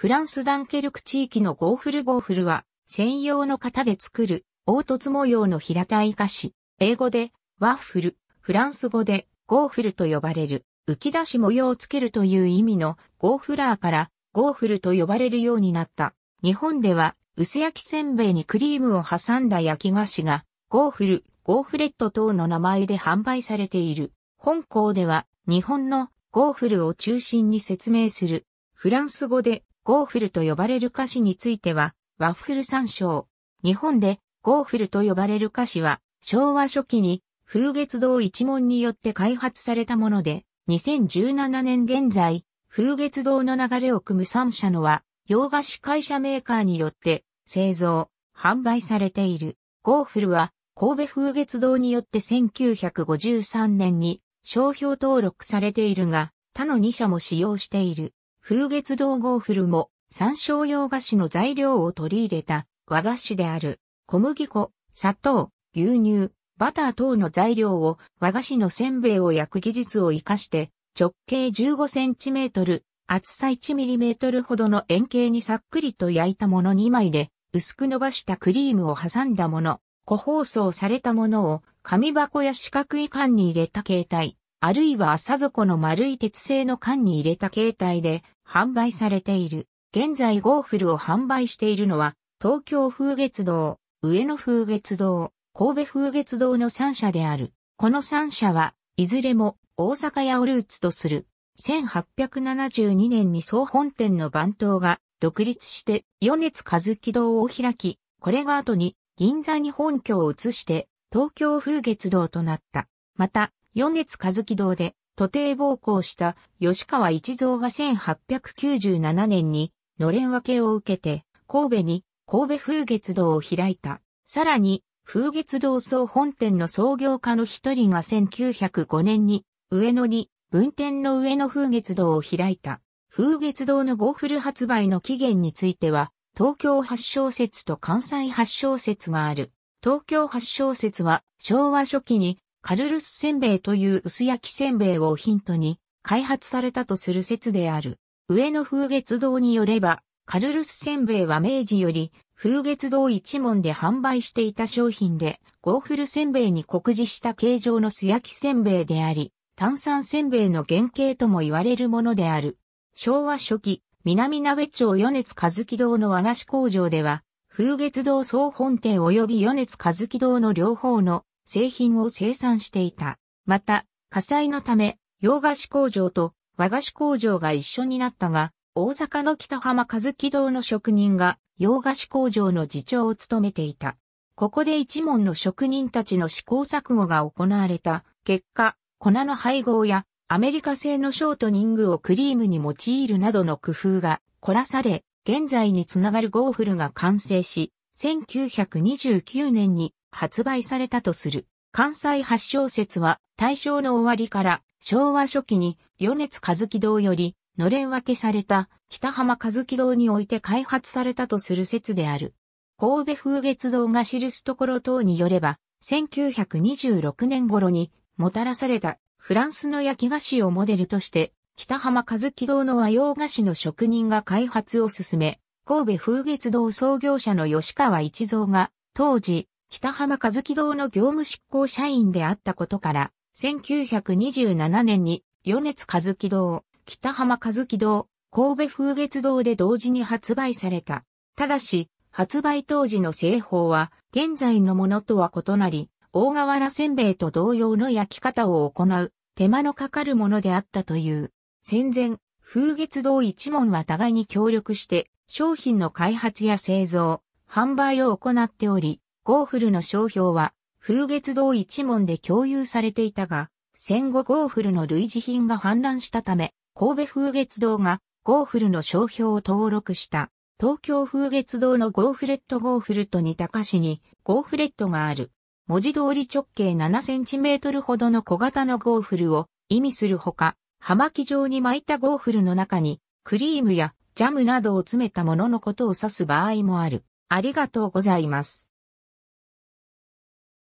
フランスダンケルク地域のゴーフルゴーフルは、専用の型で作る、凹凸模様の平たい菓子、英語で、ワッフル、フランス語で、ゴーフルと呼ばれる、浮き出し模様をつけるという意味の、ゴーフラーから、ゴーフルと呼ばれるようになった。日本では、薄焼きせんべいにクリームを挟んだ焼き菓子が、ゴーフル、ゴーフレット等の名前で販売されている。本校では、日本のゴーフルを中心に説明する、フランス語でゴーフルと呼ばれる歌詞については、ワッフル参照。日本でゴーフルと呼ばれる歌詞は、昭和初期に風月堂一門によって開発されたもので、2017年現在、風月堂の流れを組む3社のは、洋菓子会社メーカーによって製造、販売されている。ゴーフルは神戸風月堂によって1953年に商標登録されているが、他の2社も使用している。風月堂合ルも、山椒用菓子の材料を取り入れた和菓子である小麦粉、砂糖、牛乳、バター等の材料を和菓子のせんべいを焼く技術を活かして直径15センチメートル、厚さ1 m m ほどの円形にさっくりと焼いたもの2枚で薄く伸ばしたクリームを挟んだもの、個包装されたものを紙箱や四角い缶に入れた形態。あるいは朝底の丸い鉄製の缶に入れた形態で販売されている。現在ゴーフルを販売しているのは、東京風月堂、上野風月堂、神戸風月堂の3社である。この3社は、いずれも大阪屋をルーツとする。1872年に総本店の番頭が独立して余熱和樹堂を開き、これが後に銀座に本拠を移して東京風月堂となった。また、四月、和樹堂で、徒弟暴行した吉川一蔵が1897年に、のれん分けを受けて、神戸に神戸風月堂を開いた。さらに、風月堂総本店の創業家の一人が1905年に、上野に分店の上野風月堂を開いた。風月堂のゴーフル発売の期限については、東京発祥説と関西発祥説がある。東京発祥説は昭和初期にカルルスせんべいという薄焼きせんべいをヒントに開発されたとする説である。上野風月堂によれば、カルルスせんべいは明治より風月堂一門で販売していた商品で、ゴーフルせんべいに酷似した形状の素焼きせんべいであり、炭酸せんべいの原型とも言われるものである。昭和初期、南鍋町米津和樹堂の和菓子工場では、風月堂総本店及び米津和樹堂の両方の製品を生産していた。また、火災のため、洋菓子工場と和菓子工場が一緒になったが、大阪の北浜和樹堂の職人が洋菓子工場の次長を務めていた。ここで一門の職人たちの試行錯誤が行われた結果、粉の配合やアメリカ製のショートニングをクリームに用いるなどの工夫が凝らされ、現在につながるゴーフルが完成し、1929年に発売されたとする。関西発祥説は大正の終わりから昭和初期に米津和樹堂よりのれん分けされた北浜和樹堂において開発されたとする説である。神戸風月堂が記すところ等によれば、1926年頃にもたらされたフランスの焼き菓子をモデルとして北浜和樹堂の和洋菓子の職人が開発を進め、神戸風月堂創業者の吉川一蔵が当時北浜和樹堂の業務執行社員であったことから、1927年に、米津和樹堂、北浜和樹堂、神戸風月堂で同時に発売された。ただし、発売当時の製法は、現在のものとは異なり、大河原せんべいと同様の焼き方を行う、手間のかかるものであったという。戦前、風月堂一門は互いに協力して、商品の開発や製造、販売を行っており、ゴーフルの商標は、風月堂一門で共有されていたが、戦後ゴーフルの類似品が氾濫したため、神戸風月堂がゴーフルの商標を登録した。東京風月堂のゴーフレットゴーフルと似た歌詞にゴーフレットがある。文字通り直径7センチメートルほどの小型のゴーフルを意味するほか、葉巻状に巻いたゴーフルの中にクリームやジャムなどを詰めたもののことを指す場合もある。ありがとうございます。